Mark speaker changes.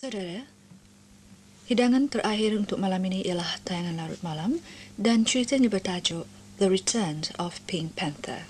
Speaker 1: Saudara, hidangan terakhir untuk malam ini ialah tayangan larut malam dan ceritanya bertajuk The Return of Pink Panther.